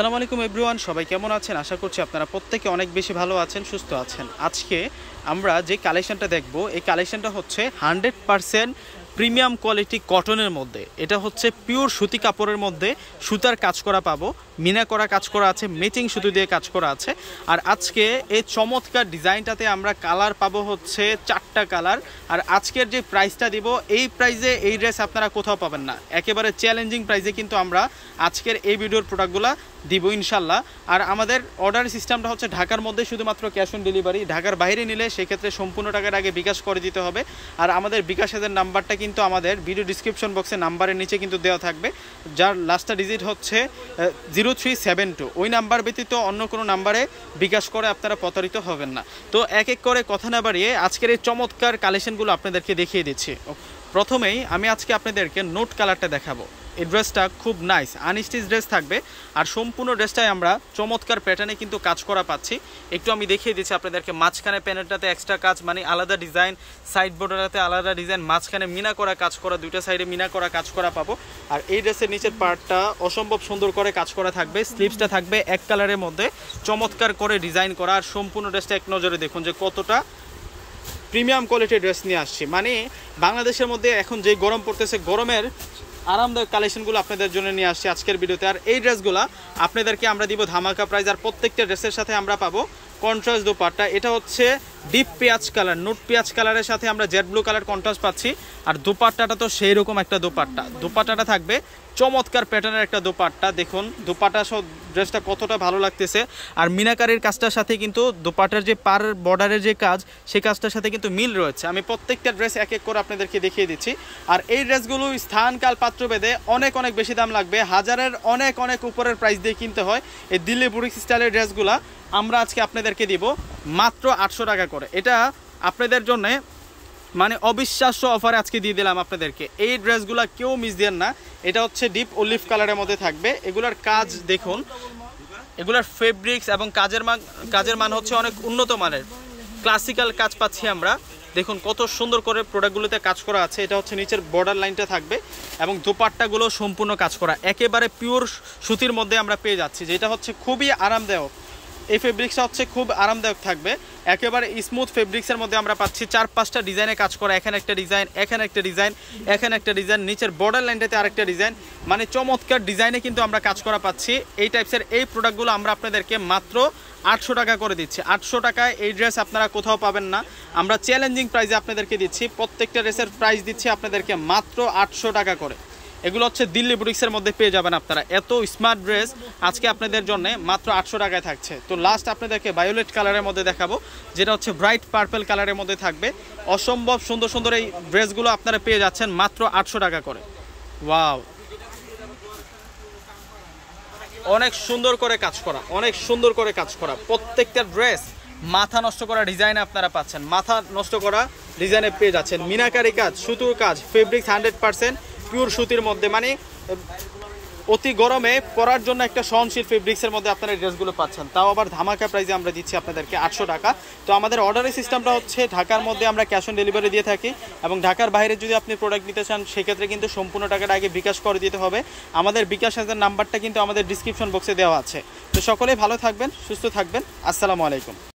সালামু আলাইকুম এভরিওয়ান সবাই কেমন আছেন আশা করছি আপনারা প্রত্যেকে অনেক বেশি ভালো আছেন সুস্থ আছেন আজকে আমরা যে কালেকশনটা দেখব এই কালেকশনটা হচ্ছে হান্ড্রেড পারসেন্ট প্রিমিয়াম কোয়ালিটি কটনের মধ্যে এটা হচ্ছে পিওর সুতি কাপড়ের মধ্যে সুতার কাজ করা পাবো মিনা করা কাজ করা আছে মেচিং সুতো দিয়ে কাজ করা আছে আর আজকে এই চমৎকার ডিজাইনটাতে আমরা কালার পাবো হচ্ছে চারটা কালার আর আজকের যে প্রাইসটা দিব এই প্রাইজে এই ড্রেস আপনারা কোথাও পাবেন না একেবারে চ্যালেঞ্জিং প্রাইজে কিন্তু আমরা আজকের এই ভিডিওর প্রোডাক্টগুলো দিব ইনশাল্লাহ আর আমাদের অর্ডার সিস্টেমটা হচ্ছে ঢাকার মধ্যে শুধুমাত্র ক্যাশ অন ডেলিভারি ঢাকার বাইরে নিলে সেক্ষেত্রে সম্পূর্ণ টাকার আগে বিকাশ করে দিতে হবে আর আমাদের বিকাশেদের নাম্বারটা কিন্তু আমাদের ভিডিও ডিসক্রিপশন বক্সে নাম্বারের নিচে কিন্তু দেওয়া থাকবে যার লাস্টটা ডিজিট হচ্ছে জিরো থ্রি সেভেন টু ওই নাম্বার ব্যতীত অন্য কোনো নাম্বারে বিকাশ করে আপনারা প্রতারিত হবেন না তো এক এক করে কথা না বাড়িয়ে আজকের এই চমৎকার কালেকশনগুলো আপনাদেরকে দেখিয়ে দিচ্ছি প্রথমেই আমি আজকে আপনাদেরকে নোট কালারটা দেখাবো এই ড্রেসটা খুব নাইস আনস্টিচ ড্রেস থাকবে আর সম্পূর্ণ ড্রেসটাই আমরা চমৎকার প্যাটার্নে কিন্তু কাজ করা পাচ্ছি একটু আমি দেখিয়ে দিচ্ছি আপনাদেরকে মাঝখানে প্যানেলটাতে এক্সট্রা কাজ মানে আলাদা ডিজাইন সাইড বোর্ডারটাতে আলাদা ডিজাইন মাঝখানে মিনা করা কাজ করা দুইটা সাইডে মিনা করা কাজ করা পাবো আর এই ড্রেসের নিচের পার্টটা অসম্ভব সুন্দর করে কাজ করা থাকবে স্লিভসটা থাকবে এক কালারের মধ্যে চমৎকার করে ডিজাইন করা আর সম্পূর্ণ ড্রেসটা এক নজরে দেখুন যে কতটা প্রিমিয়াম কোয়ালিটির ড্রেস নিয়ে আসছি মানে বাংলাদেশের মধ্যে এখন যে গরম পড়তেছে গরমের আরামদায়ক কালেকশনগুলো আপনাদের জন্য নিয়ে আসছি আজকের ভিডিওতে আর এই ড্রেসগুলো আপনাদেরকে আমরা দিব ধামাকা প্রাইজ আর প্রত্যেকটা ড্রেসের সাথে আমরা পাবো কন্ট্রাস্ট দুপারটা এটা হচ্ছে ডিপ পেঁয়াজ কালার নোট পেঁয়াজ কালারের সাথে আমরা জেড ব্লু কালার কন্ট্রাস্ট পাচ্ছি আর দোপাট্টাটা তো সেই রকম একটা দোপাট্টা দোপাট্টাটা থাকবে চমৎকার প্যাটার্নের একটা দোপাট্টা দেখুন দুপাটা সব ড্রেসটা কতটা ভালো লাগতেছে আর মিনাকারের কাজটার সাথে কিন্তু দোপাট্টার যে পার বর্ডারের যে কাজ সেই কাজটার সাথে কিন্তু মিল রয়েছে আমি প্রত্যেকটা ড্রেস এক এক করে আপনাদেরকে দেখিয়ে দিচ্ছি আর এই ড্রেসগুলো স্থান কাল পাত্র বেঁধে অনেক অনেক বেশি দাম লাগবে হাজারের অনেক অনেক উপরের প্রাইস দিয়ে কিনতে হয় এই দিল্লি বুড়ি স্টাইলের ড্রেসগুলা আমরা আজকে আপনাদেরকে দিব মাত্র আটশো টাকা করে এটা আপনাদের জন্য মানে অবিশ্বাস্য অফার আজকে দিয়ে দিলাম আপনাদেরকে এই ড্রেসগুলো কেউ মিস দেন না এটা হচ্ছে ডিপ অলিভ কালারের মধ্যে থাকবে এগুলার কাজ দেখুন এগুলার ফেব্রিক্স এবং কাজের মান কাজের মান হচ্ছে অনেক উন্নত মানের ক্লাসিক্যাল কাজ পাচ্ছি আমরা দেখুন কত সুন্দর করে প্রোডাক্টগুলোতে কাজ করা আছে এটা হচ্ছে নিচের বর্ডার লাইনটা থাকবে এবং দোপাট্টাগুলো সম্পূর্ণ কাজ করা একেবারে পিওর সুতির মধ্যে আমরা পেয়ে যাচ্ছি যেটা হচ্ছে খুবই আরামদায়ক এই ফেব্রিক্সটা হচ্ছে খুব আরামদায়ক থাকবে একেবারে স্মুথ ফেব্রিক্সের মধ্যে আমরা পাচ্ছি চার পাঁচটা ডিজাইনে কাজ করা এখানে একটা ডিজাইন এখানে একটা ডিজাইন এখানে একটা ডিজাইন নিচের বর্ডার লাইনটাতে আরেকটা ডিজাইন মানে চমৎকার ডিজাইনে কিন্তু আমরা কাজ করা পাচ্ছি এই টাইপসের এই প্রোডাক্টগুলো আমরা আপনাদেরকে মাত্র আটশো টাকা করে দিচ্ছি আটশো টাকায় এই ড্রেস আপনারা কোথাও পাবেন না আমরা চ্যালেঞ্জিং প্রাইসে আপনাদেরকে দিচ্ছি প্রত্যেকটা ড্রেসের প্রাইস দিচ্ছি আপনাদেরকে মাত্র আটশো টাকা করে এগুলো হচ্ছে দিল্লি বুটিক্সের মধ্যে পেয়ে যাবেন আপনারা এত স্মার্ট ড্রেস আজকে আপনাদের জন্য মাত্র আটশো টাকায় থাকছে তো লাস্ট আপনাদেরকে ভায়োলেট কালারের মধ্যে দেখাবো যেটা হচ্ছে ব্রাইট পার্পেল কালারের মধ্যে থাকবে অসম্ভব সুন্দর সুন্দর এই ড্রেসগুলো আপনারা পেয়ে যাচ্ছেন মাত্র আটশো টাকা করে ওয়াও অনেক সুন্দর করে কাজ করা অনেক সুন্দর করে কাজ করা প্রত্যেকটা ড্রেস মাথা নষ্ট করা ডিজাইন আপনারা পাচ্ছেন মাথা নষ্ট করা ডিজাইনে পেয়ে যাচ্ছেন মিনাকারি কাজ সুতুর কাজ ফেব্রিক্স হান্ড্রেড পারসেন্ট পিওর সুতির মধ্যে মানে অতি গরমে পরার জন্য একটা সহনশীল ফেব্রিক্সের মধ্যে আপনারা ড্রেসগুলো পাচ্ছেন তাও আবার ধামাকা প্রাইজে আমরা দিচ্ছি আপনাদেরকে আটশো টাকা তো আমাদের অর্ডারের সিস্টেমটা হচ্ছে ঢাকার মধ্যে আমরা ক্যাশ অন ডেলিভারি দিয়ে থাকি এবং ঢাকার বাইরে যদি আপনি প্রোডাক্ট নিতে চান সেক্ষেত্রে কিন্তু সম্পূর্ণ টাকাটা আগে বিকাশ করে দিতে হবে আমাদের বিকাশ হাজার নাম্বারটা কিন্তু আমাদের ডিসক্রিপশন বক্সে দেওয়া আছে তো সকলেই ভালো থাকবেন সুস্থ থাকবেন আসসালামু আলাইকুম